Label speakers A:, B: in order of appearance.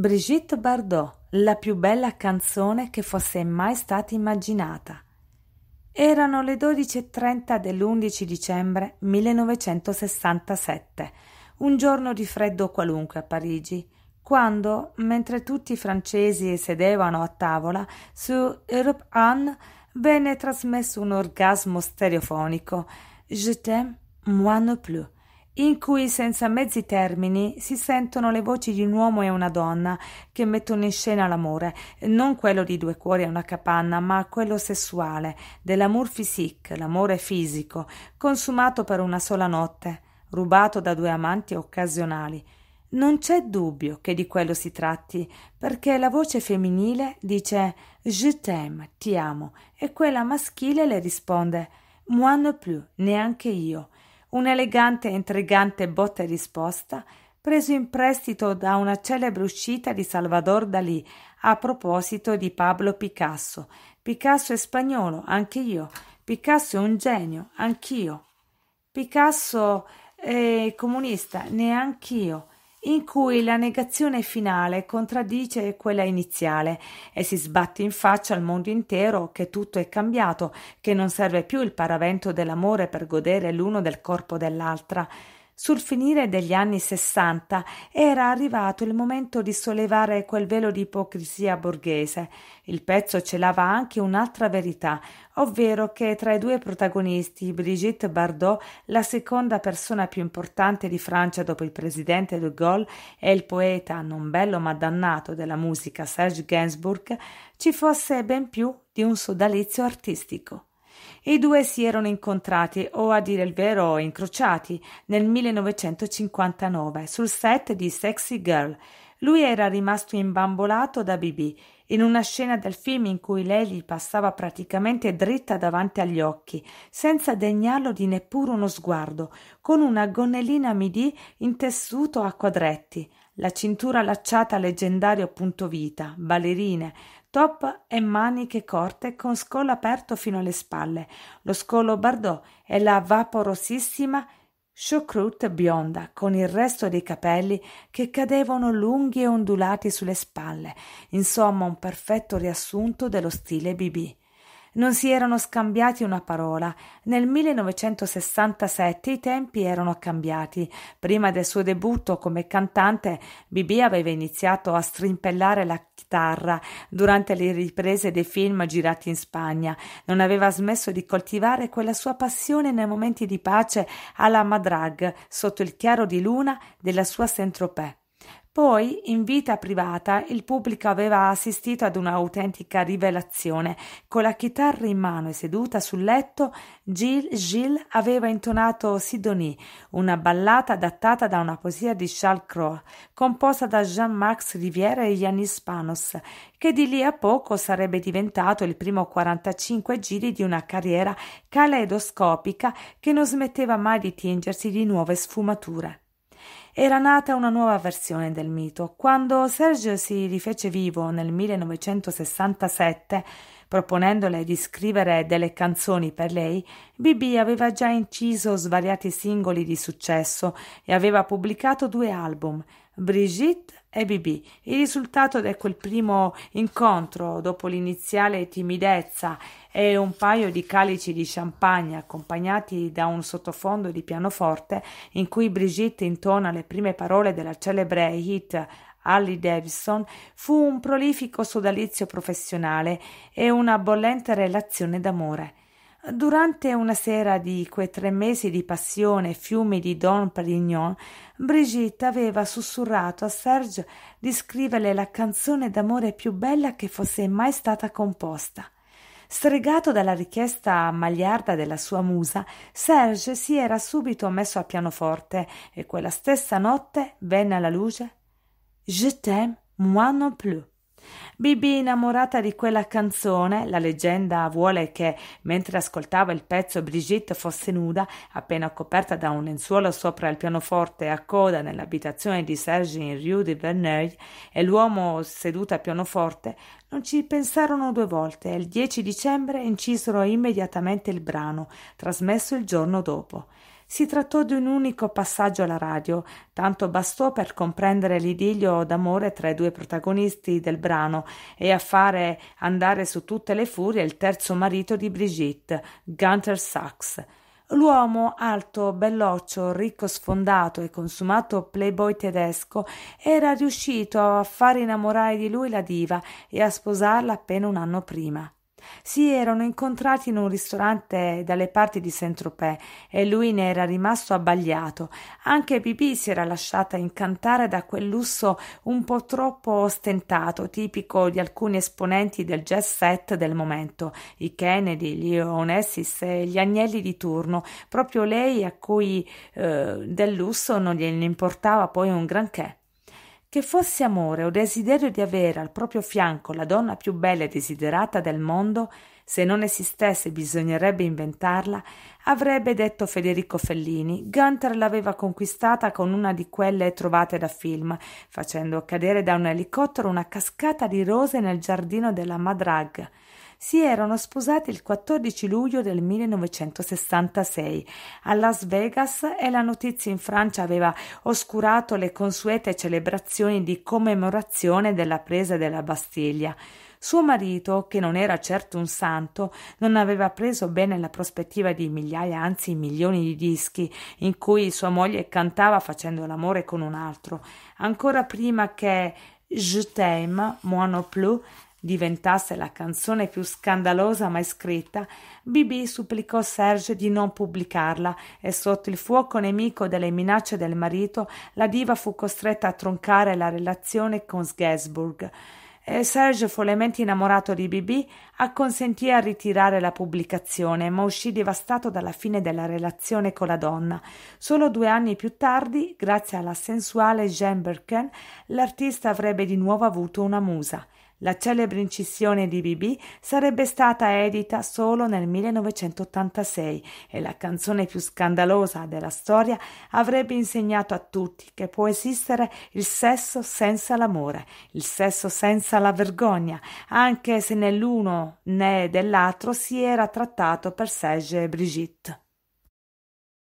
A: Brigitte Bardot, la più bella canzone che fosse mai stata immaginata. Erano le 12.30 dell'11 dicembre 1967, un giorno di freddo qualunque a Parigi, quando, mentre tutti i francesi sedevano a tavola, su Europe 1 venne trasmesso un orgasmo stereofonico Je t'aime, moi non plus, in cui senza mezzi termini si sentono le voci di un uomo e una donna che mettono in scena l'amore, non quello di due cuori a una capanna, ma quello sessuale, dell'amour physique, l'amore fisico, consumato per una sola notte, rubato da due amanti occasionali. Non c'è dubbio che di quello si tratti, perché la voce femminile dice Je t'aime, ti amo, e quella maschile le risponde Moi non plus, neanche io un'elegante e intrigante botta e risposta preso in prestito da una celebre uscita di Salvador Dalí a proposito di Pablo Picasso. Picasso è spagnolo, anche io. Picasso è un genio, anch'io. Picasso è comunista, neanch'io in cui la negazione finale contraddice quella iniziale e si sbatte in faccia al mondo intero che tutto è cambiato, che non serve più il paravento dell'amore per godere l'uno del corpo dell'altra. Sul finire degli anni sessanta era arrivato il momento di sollevare quel velo di ipocrisia borghese. Il pezzo celava anche un'altra verità, ovvero che tra i due protagonisti, Brigitte Bardot, la seconda persona più importante di Francia dopo il presidente de Gaulle e il poeta, non bello ma dannato della musica Serge Gainsbourg, ci fosse ben più di un sodalizio artistico. I due si erano incontrati, o a dire il vero incrociati, nel 1959 sul set di Sexy Girl. Lui era rimasto imbambolato da Bibi in una scena del film in cui lei gli passava praticamente dritta davanti agli occhi, senza degnarlo di neppure uno sguardo, con una gonnellina midì in tessuto a quadretti, la cintura lacciata al leggendario punto vita, ballerine, top e maniche corte con scolo aperto fino alle spalle, lo scolo bardò e la vaporosissima choucroute bionda con il resto dei capelli che cadevano lunghi e ondulati sulle spalle, insomma un perfetto riassunto dello stile Bibi. Non si erano scambiati una parola. Nel 1967 i tempi erano cambiati. Prima del suo debutto come cantante, Bibi aveva iniziato a strimpellare la chitarra durante le riprese dei film girati in Spagna. Non aveva smesso di coltivare quella sua passione nei momenti di pace alla Madrag, sotto il chiaro di luna della sua Saint-Tropez. Poi, in vita privata, il pubblico aveva assistito ad un'autentica rivelazione. Con la chitarra in mano e seduta sul letto, Gilles Gilles aveva intonato Sidonie, una ballata adattata da una poesia di Charles Croix, composta da Jean-Max Rivière e Yanis Panos, che di lì a poco sarebbe diventato il primo 45 giri di una carriera caleidoscopica che non smetteva mai di tingersi di nuove sfumature era nata una nuova versione del mito. Quando Sergio si rifece vivo nel 1967, proponendole di scrivere delle canzoni per lei, Bibi aveva già inciso svariati singoli di successo e aveva pubblicato due album, Brigitte e Bibi. Il risultato di quel primo incontro, dopo l'iniziale timidezza e un paio di calici di champagne accompagnati da un sottofondo di pianoforte in cui Brigitte intona le prime parole della celebre hit Harley Davidson, fu un prolifico sodalizio professionale e una bollente relazione d'amore. Durante una sera di quei tre mesi di passione fiumi di Don Perignon, Brigitte aveva sussurrato a Serge di scriverle la canzone d'amore più bella che fosse mai stata composta. Stregato dalla richiesta magliarda della sua musa, Serge si era subito messo al pianoforte e quella stessa notte venne alla luce Je t'aime, moi non plus. Bibi, innamorata di quella canzone, la leggenda vuole che, mentre ascoltava il pezzo, Brigitte fosse nuda, appena coperta da un lenzuolo sopra il pianoforte a coda nell'abitazione di Serge in Rue de Verneuil, e l'uomo seduto a pianoforte, non ci pensarono due volte e il 10 dicembre incisero immediatamente il brano, trasmesso il giorno dopo. Si trattò di un unico passaggio alla radio, tanto bastò per comprendere l'idillio d'amore tra i due protagonisti del brano e a fare andare su tutte le furie il terzo marito di Brigitte, Gunther Sachs. L'uomo alto, belloccio, ricco sfondato e consumato playboy tedesco era riuscito a far innamorare di lui la diva e a sposarla appena un anno prima. Si erano incontrati in un ristorante dalle parti di Saint-Tropez e lui ne era rimasto abbagliato. Anche Pipì si era lasciata incantare da quel lusso un po' troppo ostentato, tipico di alcuni esponenti del jazz set del momento, i Kennedy, gli Onessis e gli Agnelli di turno, proprio lei a cui eh, del lusso non gliene importava poi un granché. Che fosse amore o desiderio di avere al proprio fianco la donna più bella e desiderata del mondo, se non esistesse bisognerebbe inventarla, avrebbe detto Federico Fellini, Gunther l'aveva conquistata con una di quelle trovate da film, facendo cadere da un elicottero una cascata di rose nel giardino della Madrag si erano sposati il 14 luglio del 1966 a Las Vegas e la notizia in Francia aveva oscurato le consuete celebrazioni di commemorazione della presa della Bastiglia. Suo marito, che non era certo un santo, non aveva preso bene la prospettiva di migliaia, anzi milioni di dischi in cui sua moglie cantava facendo l'amore con un altro, ancora prima che Je t'aime, moi non plus diventasse la canzone più scandalosa mai scritta, Bibi supplicò Serge di non pubblicarla e sotto il fuoco nemico delle minacce del marito la diva fu costretta a troncare la relazione con Sgensburg. E Serge, follemente innamorato di Bibi, acconsentì a ritirare la pubblicazione, ma uscì devastato dalla fine della relazione con la donna. Solo due anni più tardi, grazie alla sensuale Jean Berken, l'artista avrebbe di nuovo avuto una musa. La celebre incisione di BB sarebbe stata edita solo nel 1986 e la canzone più scandalosa della storia avrebbe insegnato a tutti che può esistere il sesso senza l'amore, il sesso senza la vergogna, anche se nell'uno né dell'altro si era trattato per Serge e Brigitte.